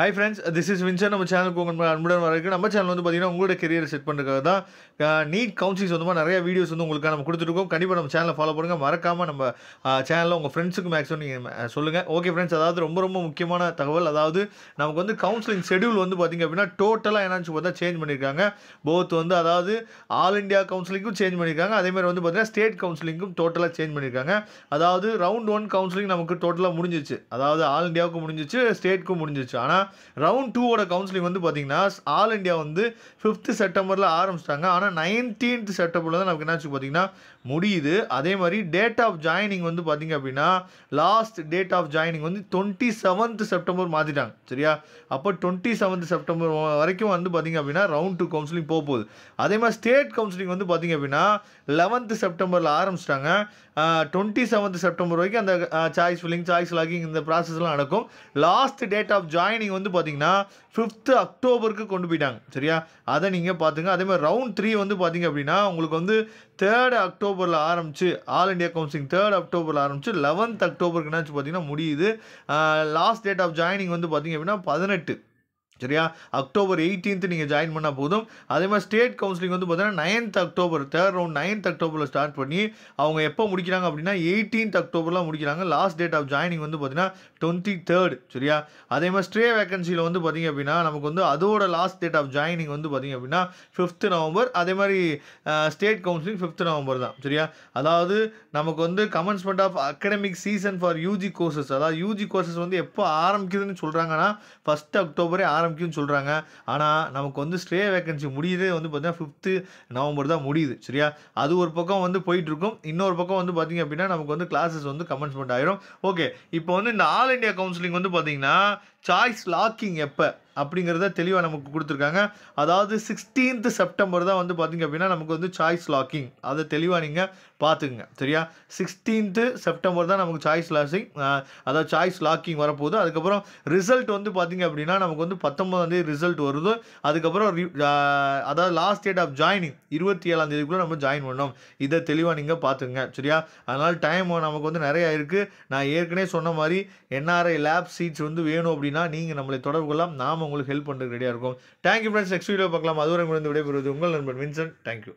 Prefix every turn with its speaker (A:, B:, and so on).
A: high friends this is வின்சர் நம்ம சேனலுக்கு உங்கள் அன்புடன் வரைக்கும் நம்ம சேனல் வந்து பார்த்தீங்கன்னா உங்களோட கெரியர் செட் பண்ணுறதுக்காக தான் நீட் கவுன்சிலிங் சொந்தமாக நிறைய வீடியோஸ் வந்து உங்களுக்காக நம்ம கொடுத்துருக்கோம் கண்டிப்பாக நம்ம சேனலை ஃபாலோ பண்ணுங்கள் மறக்காமல் நம்ம சேனலில் உங்கள் ஃப்ரெண்ட்ஸுக்கு மேக்ஸிமம் நீங்கள் சொல்லுங்கள் ஓகே ஃப்ரெண்ட்ஸ் அதாவது ரொம்ப ரொம்ப முக்கியமான தகவல் அதாவது நமக்கு வந்து கவுன்சிலிங் ஷெடியூல் வந்து பார்த்திங்க அப்படின்னா டோட்டலாக என்னான்னு பார்த்தா சேஞ்ச் பண்ணியிருக்காங்க போத் வந்து அதாவது ஆல் இண்டியா கவுன்சிலிங்கும் சேஞ்ச் பண்ணியிருக்காங்க அதேமாதிரி வந்து பார்த்திங்கன்னா ஸ்டேட் கவுன்சிலிங்கும் டோட்டலாக சேஞ்ச் பண்ணியிருக்காங்க அதாவது ரவுண்ட் ஒன் கவுன்சிலிங் நமக்கு டோட்டலாக முடிஞ்சிச்சு அதாவது ஆல் இண்டியாவுக்கும் முடிஞ்சிச்சு ஸ்டேட்க்கும் முடிஞ்சிச்சு ஆனால் ரவுண்ட் டூவோட கவுன்சிலிங் வந்து பார்த்தீங்கன்னா ஆல் இண்டியா வந்து ஃபிஃப்த்து செப்டம்பரில் ஆரம்பிச்சிட்டாங்க ஆனால் நைன்டீன்த் செப்டம்பரில் தான் நமக்கு என்னாச்சு பார்த்தீங்கன்னா முடியுது அதே மாதிரி டேட் ஆஃப் ஜாயினிங் வந்து பார்த்திங்க அப்படின்னா லாஸ்ட் டேட் ஆஃப் ஜாயினிங் வந்து டுவெண்ட்டி செவன்த் செப்டம்பர் மாற்றிட்டாங்க சரியா அப்போ டுவெண்ட்டி செவன்த் செப்டம்பர் வரைக்கும் வந்து பார்த்திங்க அப்படின்னா ரவுண்ட் டூ கவுன்சிலிங் போக போகுது அதே மாதிரி ஸ்டேட் கவுன்சிலிங் வந்து பார்த்திங்க அப்படின்னா லெவன்த்து செப்டம்பரில் ஆரம்பிச்சிட்டாங்க டுவெண்ட்டி செவன்த் செப்டம்பர் வரைக்கும் அந்த சாய்ஸ் ஃபில்லிங் சாய்ஸ் லாகிங் இந்த ப்ராசஸ்லாம் நடக்கும் லாஸ்ட் டேட் ஆஃப் ஜாயினிங் வந்து பார்த்தீங்கன்னா ஃபிஃப்த்து அக்டோபருக்கு கொண்டு போயிட்டாங்க சரியா அதை நீங்கள் பார்த்துங்க அதேமாதிரி ரவுண்ட் த்ரீ வந்து பார்த்திங்க அப்படின்னா உங்களுக்கு வந்து தேர்ட் அக்டோபரில் ஆரம்பிச்சு ஆல் இண்டியா கவுன்சிலிங் தேர்ட் அக்டோபரில் ஆரம்பித்து லெவன்த் அக்டோபருக்கு என்னாச்சு பார்த்தீங்கன்னா முடியுது லாஸ்ட் டேட் ஆஃப் ஜாயினிங் வந்து பார்த்திங்க அப்படின்னா பதினெட்டு சரியா அக்டோபர் எயிட்டீன்த் நீங்கள் ஜாயின் பண்ணால் போதும் அதே மாதிரி ஸ்டேட் கவுன்சிலிங் வந்து பார்த்தீங்கன்னா ninth October third round ninth அக்டோபரில் ஸ்டார்ட் பண்ணி அவங்க எப்போ முடிக்கிறாங்க அப்படின்னா எயிட்டீன்த் அக்டோபரில் முடிக்கிறாங்க லாஸ்ட் டேட் ஆஃப் ஜாயினிங் வந்து பார்த்தீங்கன்னா டுவெண்ட்டி தேர்ட் சரியா அதே மாதிரி ஸ்டே வேகன்சியில் வந்து பார்த்திங்க அப்படின்னா நமக்கு வந்து அதோட லாஸ்ட் டேட் ஆஃப் ஜாயினிங் வந்து பார்த்திங்க அப்படின்னா ஃபிஃப்த் நவம்பர் அதே மாதிரி ஸ்டேட் கவுன்சிலிங் ஃபிஃப்த் நவம்பர் தான் சரியா அதாவது நமக்கு வந்து commencement of academic season for UG courses அதாவது யூஜி கோர்சஸ் வந்து எப்போ ஆரம்பிக்குதுன்னு சொல்கிறாங்கன்னா ஃபஸ்ட் அக்டோபரே ஆரம்பி ஆரம்பிக்கும்னு சொல்கிறாங்க ஆனால் நமக்கு வந்து ஸ்ட்ரே வேக்கன்சி முடியுதே வந்து பார்த்தீங்கன்னா ஃபிஃப்த்து நவம்பர் தான் முடியுது சரியா அது ஒரு பக்கம் வந்து போயிட்டுருக்கும் இன்னொரு பக்கம் வந்து பார்த்திங்க அப்படின்னா நமக்கு வந்து கிளாஸஸ் வந்து கமெண்ட்ஸ்மெண்ட் ஆயிரும் ஓகே இப்போ வந்து இந்த ஆல் இண்டியா கவுன்சிலிங் வந்து பார்த்திங்கன்னா சாய்ஸ் லாக்கிங் எப்போ அப்படிங்கிறத தெளிவாக நமக்கு கொடுத்துருக்காங்க அதாவது சிக்ஸ்டீன்த் செப்டம்பர் தான் வந்து பார்த்திங்க அப்படின்னா நமக்கு வந்து சாய்ஸ் லாக்கிங் அதை தெளிவாக நீங்கள் பார்த்துக்குங்க சரியா சிக்ஸ்டீன்த்து செப்டம்பர் தான் நமக்கு சாய்ஸ் லாக்கிங் அதாவது சாய்ஸ் லாக்கிங் வரப்போகுது அதுக்கப்புறம் ரிசல்ட் வந்து பார்த்திங்க அப்படின்னா நமக்கு வந்து பத்தொம்பதாந்தேதி ரிசல்ட் வருது அதுக்கப்புறம் அதாவது லாஸ்ட் டேட் ஆஃப் ஜாயினிங் இருபத்தி ஏழாந்தேதிக்குள்ளே நம்ம ஜாயின் பண்ணோம் இதை தெளிவாக நீங்கள் பார்த்துங்க சரியா அதனால் டைம் நமக்கு வந்து நிறையா இருக்குது நான் ஏற்கனவே சொன்ன மாதிரி என்ஆர்ஐ லேப் சீட்ஸ் வந்து வேணும் அப்படின்னு அப்படின்னா நீங்கள் நம்மளை தொடர்பு கொள்ளலாம் நாம் உங்களுக்கு ஹெல்ப் பண்ணுறதுக்கு ரெடியாக இருக்கும் தேங்க்யூ ஃப்ரெண்ட்ஸ் நெக்ஸ்ட் வீடியோ பார்க்கலாம் அதுவரை முடிந்து விடைபெறுவது உங்கள் நண்பர் வின்சன் தேங்க்யூ